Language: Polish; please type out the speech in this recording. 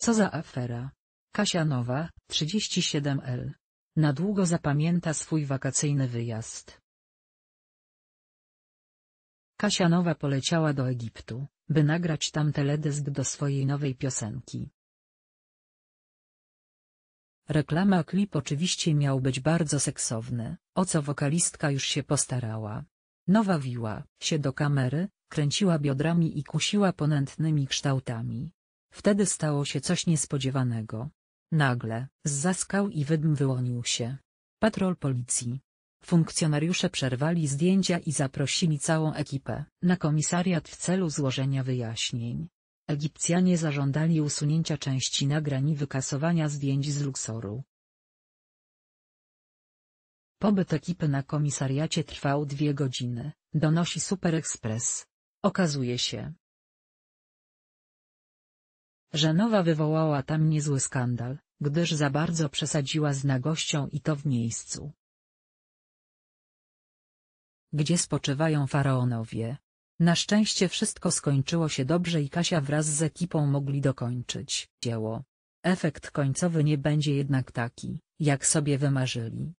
Co za afera. Kasia Nowa, 37L. Na długo zapamięta swój wakacyjny wyjazd. Kasia Nowa poleciała do Egiptu, by nagrać tam teledysk do swojej nowej piosenki. Reklama klip oczywiście miał być bardzo seksowny, o co wokalistka już się postarała. Nowa wiła się do kamery, kręciła biodrami i kusiła ponętnymi kształtami. Wtedy stało się coś niespodziewanego. Nagle, z zaskał i wydm wyłonił się. Patrol policji. Funkcjonariusze przerwali zdjęcia i zaprosili całą ekipę na komisariat w celu złożenia wyjaśnień. Egipcjanie zażądali usunięcia części nagrań i wykasowania zdjęć z Luxoru. Pobyt ekipy na komisariacie trwał dwie godziny, donosi Super Express. Okazuje się, nowa wywołała tam niezły skandal, gdyż za bardzo przesadziła z nagością i to w miejscu, gdzie spoczywają faraonowie. Na szczęście wszystko skończyło się dobrze i Kasia wraz z ekipą mogli dokończyć dzieło. Efekt końcowy nie będzie jednak taki, jak sobie wymarzyli.